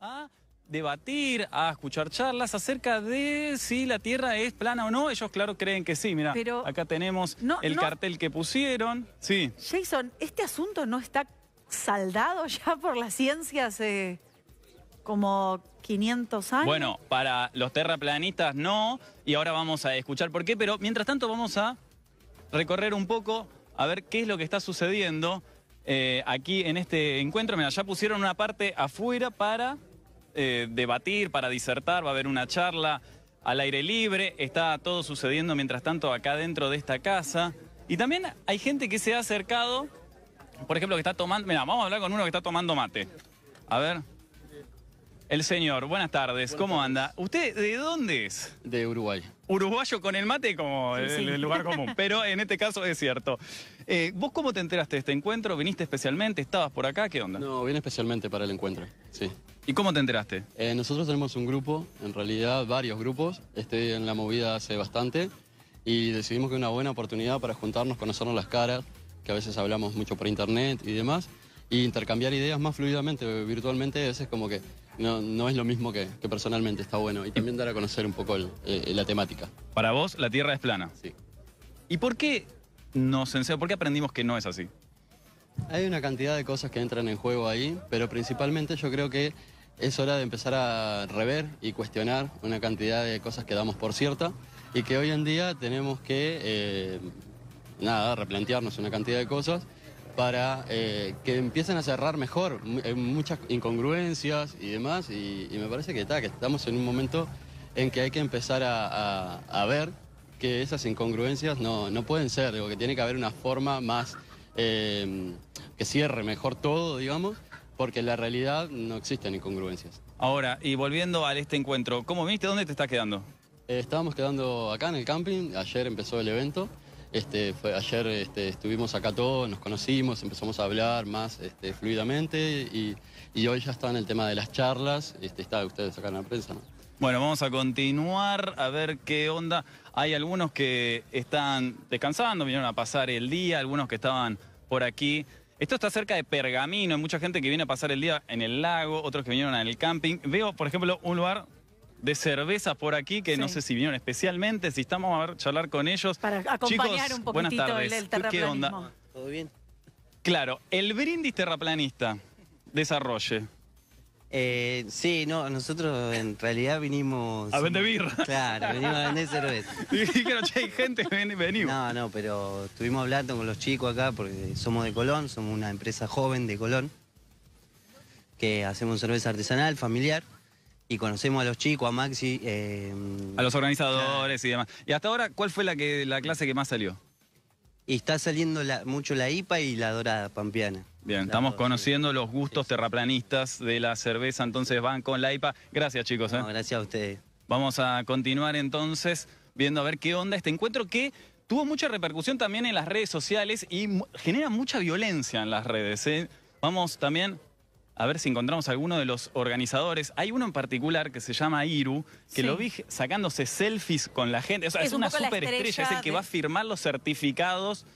a debatir, a escuchar charlas acerca de si la Tierra es plana o no. Ellos, claro, creen que sí. Mira, acá tenemos el cartel que pusieron. Sí. Jason, ¿este asunto no está saldado ya por la ciencia hace como 500 años? Bueno, para los terraplanistas no, y ahora vamos a escuchar por qué, pero mientras tanto vamos a recorrer un poco a ver qué es lo que está sucediendo eh, aquí en este encuentro. Mira, ya pusieron una parte afuera para eh, debatir, para disertar, va a haber una charla al aire libre, está todo sucediendo mientras tanto acá dentro de esta casa. Y también hay gente que se ha acercado, por ejemplo, que está tomando, mira, vamos a hablar con uno que está tomando mate. A ver. El señor, buenas tardes, ¿cómo anda? ¿Usted de dónde es? De Uruguay. Uruguayo con el mate como el, lugar común, pero en este caso es cierto. Eh, ¿Vos cómo te enteraste de este encuentro? ¿Viniste especialmente? ¿Estabas por acá? ¿Qué onda? No, vine especialmente para el encuentro, sí. ¿Y cómo te enteraste? Eh, nosotros tenemos un grupo, en realidad varios grupos. Estoy en la movida hace bastante y decidimos que una buena oportunidad para juntarnos, conocernos las caras, que a veces hablamos mucho por internet y demás, y intercambiar ideas más fluidamente, virtualmente, a veces como que no, es lo mismo que, personalmente, está bueno. Y también dar a conocer un poco eh, la temática. Para vos, la Tierra es plana. Sí. ¿Y por qué nos enseñó, por qué aprendimos que no es así? Hay una cantidad de cosas que entran en juego ahí, pero principalmente yo creo que es hora de empezar a rever y cuestionar una cantidad de cosas que damos por cierta y que hoy en día tenemos que, eh, nada, replantearnos una cantidad de cosas para eh, que empiecen a cerrar mejor eh, muchas incongruencias y demás y, me parece que, está, que estamos en un momento en que hay que empezar a, ver que esas incongruencias no, pueden ser, digo, que tiene que haber una forma más que cierre mejor todo, digamos, porque en la realidad no existen incongruencias. Ahora, y volviendo a este encuentro, ¿cómo viste ¿Dónde te estás quedando? Eh, estábamos quedando acá en el camping, ayer empezó el evento. Este, fue, ayer este, estuvimos acá todos, nos conocimos, empezamos a hablar más este, fluidamente y, hoy ya está en el tema de las charlas, este, está ustedes acá en la prensa. Bueno, vamos a continuar a ver qué onda. Hay algunos que están descansando, vinieron a pasar el día, algunos que estaban por aquí esto está cerca de Pergamino, hay mucha gente que viene a pasar el día en el lago, otros que vinieron al camping. Veo, por ejemplo, un lugar de cervezas por aquí, que no sé si vinieron especialmente, si estamos a ver, charlar con ellos. Para acompañar un poquitito buenas tardes. ¿Qué onda? ¿Todo bien? Claro, el brindis terraplanista, desarrolle. Eh, sí, no, nosotros en realidad vinimos. A vender birra. Claro, vinimos a vender cerveza. Y dijeron, no hay gente, ven, venimos. No, no, pero estuvimos hablando con los chicos acá porque somos de Colón, somos una empresa joven de Colón que hacemos cerveza artesanal, familiar. Y conocemos a los chicos, a Maxi. Eh, a los organizadores y demás. ¿Y hasta ahora cuál fue la, que, la clase que más salió? Y está saliendo mucho la IPA y la dorada pampeana. Bien, estamos conociendo los gustos terraplanistas de la cerveza, entonces van con la IPA. Gracias chicos. ¿eh? gracias a ustedes. Vamos a continuar entonces viendo a ver qué onda este encuentro que tuvo mucha repercusión también en las redes sociales y genera mucha violencia en las redes. ¿eh? Vamos también a ver si encontramos a alguno de los organizadores. Hay uno en particular que se llama Iru, que lo vi sacándose selfies con la gente. es, una superestrella, es el que va a firmar los certificados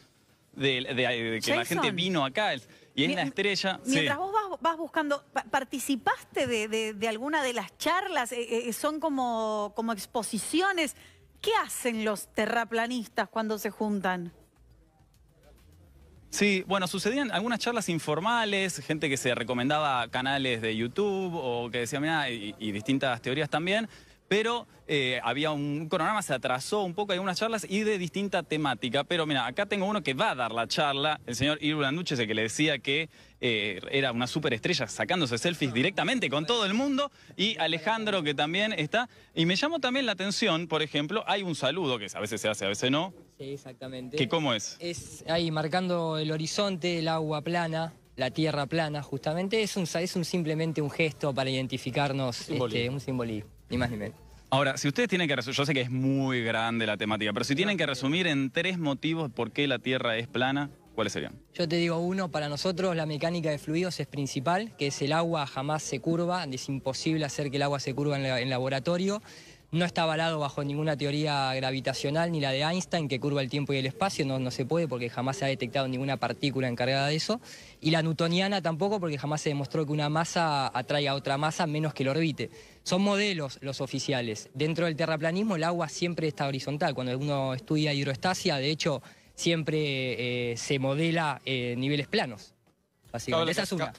de, que la gente vino acá. Y es la estrella. Mientras vos vas, buscando, ¿participaste de, alguna de las charlas? Eh, eh, eh, ¿Son como, como exposiciones? ¿Qué hacen los terraplanistas cuando se juntan? Sí, bueno, sucedían algunas charlas informales, gente que se recomendaba canales de YouTube o que decía, mira, y distintas teorías también pero eh, había un cronograma, se atrasó un poco, hay unas charlas y de distinta temática. Pero mira, acá tengo uno que va a dar la charla, el señor Irlanduche, el que le decía que eh, era una superestrella sacándose selfies directamente con todo el mundo, y Alejandro que también está. Y me llamó también la atención, por ejemplo, hay un saludo que a veces se hace, a veces no. Sí, exactamente. ¿Que ¿Cómo es? Es ahí marcando el horizonte, el agua plana la tierra plana, justamente, es, un, simplemente un gesto para identificarnos, este, un simbolismo. Ni más ni menos. Ahora, si ustedes tienen que resumir, yo sé que es muy grande la temática, pero si tienen que resumir en tres motivos por qué la Tierra es plana, ¿cuáles serían? Yo te digo uno, para nosotros la mecánica de fluidos es principal, que es el agua jamás se curva, es imposible hacer que el agua se curva en, en laboratorio no está avalado bajo ninguna teoría gravitacional ni la de Einstein que curva el tiempo y el espacio, no, no, se puede porque jamás se ha detectado ninguna partícula encargada de eso, y la newtoniana tampoco porque jamás se demostró que una masa atrae a otra masa menos que lo orbite. Son modelos los oficiales. Dentro del terraplanismo el agua siempre está horizontal, cuando uno estudia hidroestasia, de hecho, siempre eh, se modela eh, niveles planos.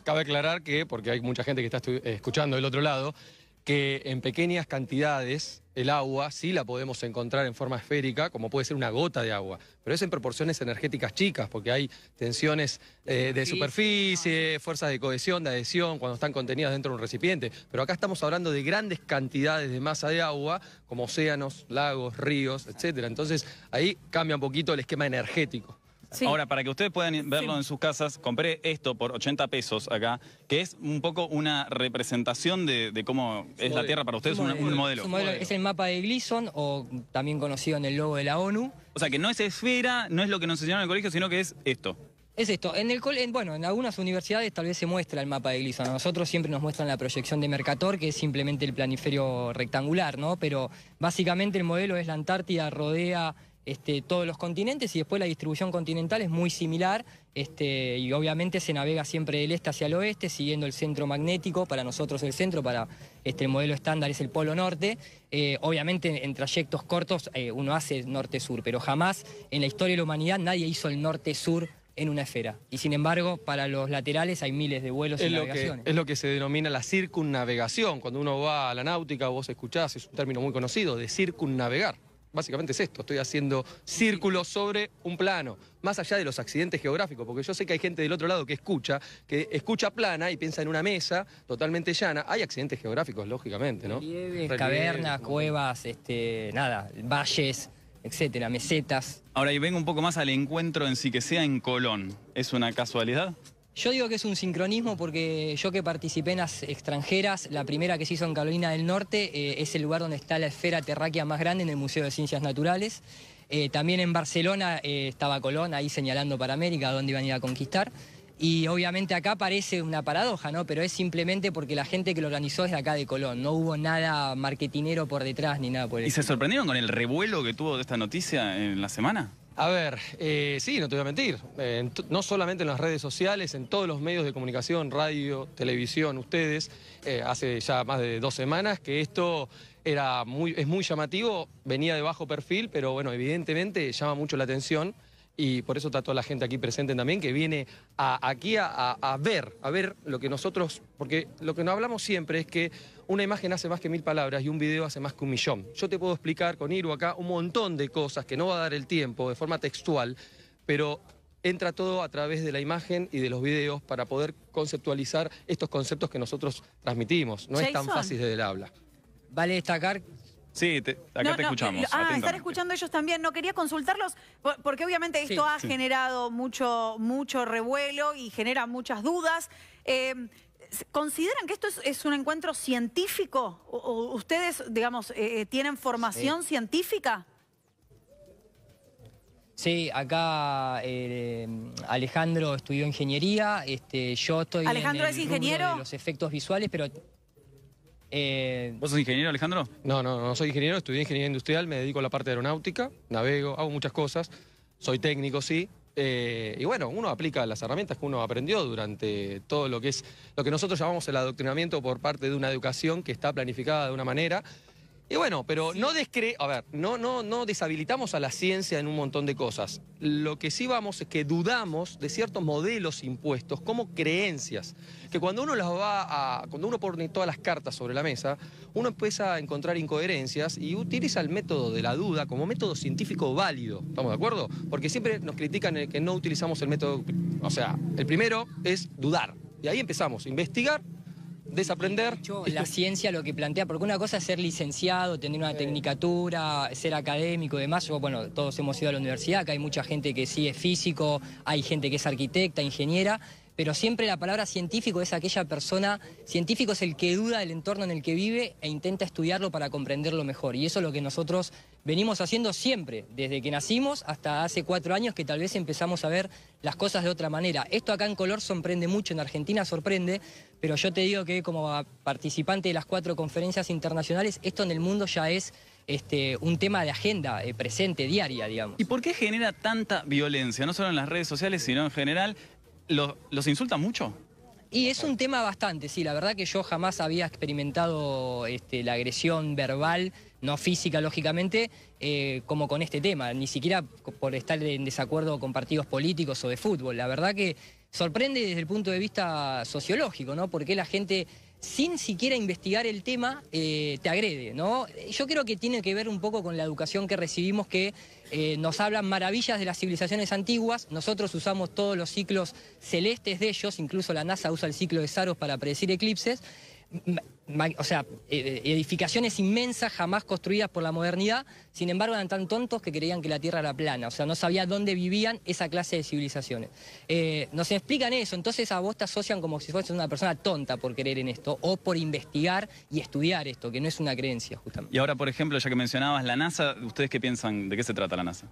Cabe aclarar que, porque hay mucha gente que está eh, escuchando del otro lado, que en pequeñas cantidades el agua sí la podemos encontrar en forma esférica, como puede ser una gota de agua, pero es en proporciones energéticas chicas, porque hay tensiones eh, de superficie, fuerzas de cohesión, de adhesión, cuando están contenidas dentro de un recipiente. Pero acá estamos hablando de grandes cantidades de masa de agua, como océanos, lagos, ríos, etc. Entonces ahí cambia un poquito el esquema energético. Ahora, para que ustedes puedan verlo en sus casas, compré esto por 80 pesos acá, que es un poco una representación de, cómo es la Tierra para ustedes, un, modelo. Es el mapa de Gleason, o también conocido en el logo de la ONU. O sea, que no es esfera, no es lo que nos enseñaron en el colegio, sino que es esto. Es esto, en el en, bueno, en algunas universidades tal vez se muestra el mapa de Gleason, a nosotros siempre nos muestran la proyección de Mercator, que es simplemente el planiferio rectangular, ¿no? Pero básicamente el modelo es la Antártida, rodea este, todos los continentes y después la distribución continental es muy similar este, y obviamente se navega siempre del este hacia el oeste siguiendo el centro magnético, para nosotros el centro, para este, el modelo estándar es el polo norte, eh, obviamente en trayectos cortos eh, uno hace norte-sur, pero jamás en la historia de la humanidad nadie hizo el norte-sur en una esfera. Y sin embargo, para los laterales hay miles de vuelos es y navegaciones. es lo que se denomina la circunnavegación. Cuando uno va a la náutica, vos escuchás, es un término muy conocido, de circunnavegar básicamente es esto, estoy haciendo círculos sobre un plano, más allá de los accidentes geográficos, porque yo sé que hay gente del otro lado que escucha, que escucha plana y piensa en una mesa totalmente llana. Hay accidentes geográficos, lógicamente, ¿no? cavernas, cuevas, este, nada, valles etcétera, mesetas. Ahora, y vengo un poco más al encuentro en sí que sea en Colón. ¿Es una casualidad? Yo digo que es un sincronismo porque yo que participé en las extranjeras, la primera que se hizo en Carolina del Norte eh, es el lugar donde está la esfera terráquea más grande en el Museo de Ciencias Naturales. Eh, también en Barcelona eh, estaba Colón ahí señalando para América dónde iban a ir a conquistar. Y obviamente acá parece una paradoja, ¿no? Pero es simplemente porque la gente que lo organizó es de acá de Colón. No hubo nada marketinero por detrás ni nada por el ¿Y se sorprendieron con el revuelo que tuvo esta noticia en la semana? A ver, eh, sí, no te voy a mentir. no solamente en las redes sociales, en todos los medios de comunicación, radio, televisión, ustedes, eh, hace ya más de dos semanas que esto era muy, es muy llamativo, venía de bajo perfil, pero bueno, evidentemente llama mucho la atención y por eso está toda la gente aquí presente también, que viene aquí a, ver, a ver lo que nosotros, porque lo que nos hablamos siempre es que una imagen hace más que mil palabras y un video hace más que un millón. Yo te puedo explicar con Iru acá un montón de cosas que no va a dar el tiempo de forma textual, pero entra todo a través de la imagen y de los videos para poder conceptualizar estos conceptos que nosotros transmitimos. No es tan fácil desde el habla. Vale destacar Sí, acá te escuchamos. Ah, están escuchando ellos también. No quería consultarlos porque obviamente esto ha generado mucho, mucho revuelo y genera muchas dudas. Eh, ¿Consideran que esto es, un encuentro científico? ¿Ustedes, digamos, eh, eh, tienen formación científica? Sí, acá Alejandro estudió ingeniería, este, yo estoy ¿Alejandro en es ingeniero? de los efectos visuales, pero eh, ¿Vos sos ingeniero, Alejandro? No, no, no soy ingeniero, estudié ingeniería industrial, me dedico a la parte aeronáutica, navego, hago muchas cosas, soy técnico, sí. Eh, y bueno, uno aplica las herramientas que uno aprendió durante todo lo que es lo que nosotros llamamos el adoctrinamiento por parte de una educación que está planificada de una manera y bueno, pero no descre... A ver, no, no, no deshabilitamos a la ciencia en un montón de cosas. Lo que sí vamos es que dudamos de ciertos modelos impuestos como creencias. Que cuando uno las va a. cuando uno pone todas las cartas sobre la mesa, uno empieza a encontrar incoherencias y utiliza el método de la duda como método científico válido. ¿Estamos de acuerdo? Porque siempre nos critican el que no utilizamos el método. O sea, el primero es dudar. Y ahí empezamos, investigar desaprender. la ciencia lo que plantea, porque una cosa es ser licenciado, tener una tecnicatura, ser académico y demás. bueno, todos hemos ido a la universidad, que hay mucha gente que sí es físico, hay gente que es arquitecta, ingeniera, pero siempre la palabra científico es aquella persona, científico es el que duda del entorno en el que vive e intenta estudiarlo para comprenderlo mejor. Y eso es lo que nosotros venimos haciendo siempre, desde que nacimos hasta hace cuatro años que tal vez empezamos a ver las cosas de otra manera. Esto acá en color sorprende mucho, en Argentina sorprende, pero yo te digo que como participante de las cuatro conferencias internacionales, esto en el mundo ya es este, un tema de agenda eh, presente, diaria, digamos. ¿Y por qué genera tanta violencia, no solo en las redes sociales, sino en general? ¿Los, insulta insultan mucho? Y es un tema bastante, sí, la verdad que yo jamás había experimentado este, la agresión verbal, no física, lógicamente, eh, como con este tema, ni siquiera por estar en desacuerdo con partidos políticos o de fútbol. La verdad que Sorprende desde el punto de vista sociológico, ¿no? Porque la gente sin siquiera investigar el tema, eh, te agrede, ¿no? Yo creo que tiene que ver un poco con la educación que recibimos, que eh, nos hablan maravillas de las civilizaciones antiguas, nosotros usamos todos los ciclos celestes de ellos, incluso la NASA usa el ciclo de Saros para predecir eclipses, o sea, e, e, edificaciones inmensas jamás construidas por la modernidad, sin embargo eran tan tontos que creían que la Tierra era plana, o sea, no sabía dónde vivían esa clase de civilizaciones. Eh, nos explican eso, entonces a vos te asocian como si fueras una persona tonta por creer en esto, o por investigar y estudiar esto, que no es una creencia justamente. Y ahora, por ejemplo, ya que mencionabas la NASA, ¿ustedes qué piensan? ¿De qué se trata la NASA?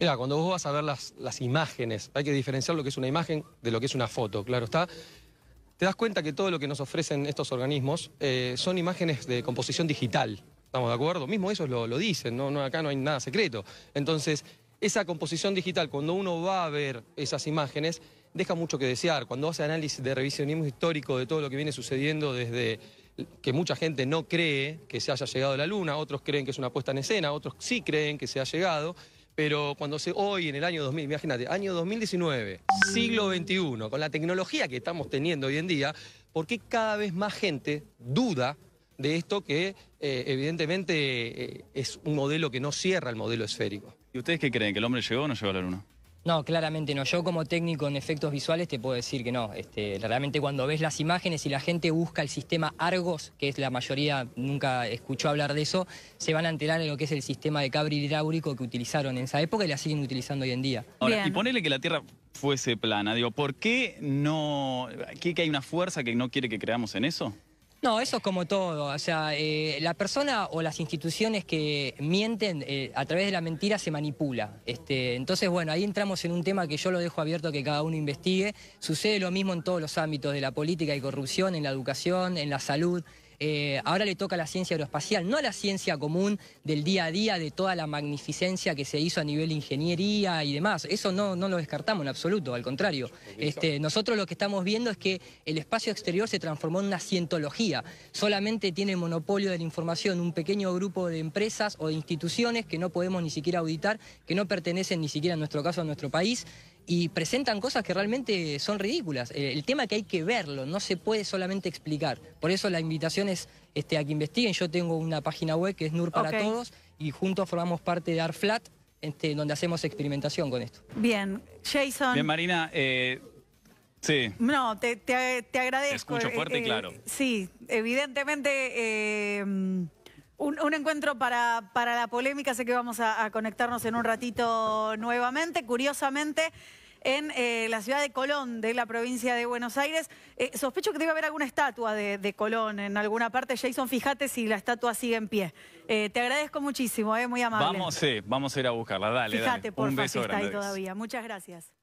Mira, cuando vos vas a ver las, las imágenes, hay que diferenciar lo que es una imagen de lo que es una foto, claro está te das cuenta que todo lo que nos ofrecen estos organismos eh, son imágenes de composición digital. ¿Estamos de acuerdo? Mismo eso lo, dicen, ¿no? acá no hay nada secreto. Entonces, esa composición digital, cuando uno va a ver esas imágenes, deja mucho que desear. Cuando hace análisis de revisionismo histórico de todo lo que viene sucediendo desde que mucha gente no cree que se haya llegado a la Luna, otros creen que es una puesta en escena, otros sí creen que se ha llegado. Pero cuando se, hoy, en el año 2000, imagínate, año 2019, siglo XXI, con la tecnología que estamos teniendo hoy en día, ¿por qué cada vez más gente duda de esto que eh, evidentemente eh, es un modelo que no cierra el modelo esférico? ¿Y ustedes qué creen? ¿Que el hombre llegó o no llegó a la Luna? No, claramente no. Yo como técnico en efectos visuales te puedo decir que no. Este, realmente cuando ves las imágenes y la gente busca el sistema Argos, que es la mayoría, nunca escuchó hablar de eso, se van a enterar de lo que es el sistema de cabril hidráulico que utilizaron en esa época y la siguen utilizando hoy en día. Ahora, y ponele que la Tierra fuese plana, digo, ¿por qué no, que hay una fuerza que no quiere que creamos en eso? No, eso es como todo. O sea, eh, la persona o las instituciones que mienten eh, a través de la mentira se manipula. Este, entonces, bueno, ahí entramos en un tema que yo lo dejo abierto que cada uno investigue. Sucede lo mismo en todos los ámbitos de la política y corrupción, en la educación, en la salud. Eh, ahora le toca la ciencia aeroespacial, no a la ciencia común del día a día, de toda la magnificencia que se hizo a nivel ingeniería y demás. Eso no, no lo descartamos en absoluto, al contrario. Este, nosotros lo que estamos viendo es que el espacio exterior se transformó en una cientología. Solamente tiene monopolio de la información un pequeño grupo de empresas o de instituciones que no podemos ni siquiera auditar, que no pertenecen ni siquiera en nuestro caso a nuestro país y presentan cosas que realmente son ridículas. Eh, el tema es que hay que verlo, no se puede solamente explicar. Por eso la invitación es este, a que investiguen. Yo tengo una página web que es NUR para todos y juntos formamos parte de ARFLAT, Flat, este, donde hacemos experimentación con esto. Bien, Jason. Bien, Marina. Eh, sí. No, te, agradezco. Te escucho fuerte y eh, claro. sí, evidentemente un, encuentro para, para, la polémica, sé que vamos a, conectarnos en un ratito nuevamente. Curiosamente, en eh, la ciudad de Colón, de la provincia de Buenos Aires, eh, sospecho que debe haber alguna estatua de, Colón en alguna parte. Jason, fíjate si la estatua sigue en pie. Eh, te agradezco muchísimo, muy amable. Vamos, vamos a ir a buscarla, dale. Fíjate, por favor, está ahí todavía. Muchas gracias.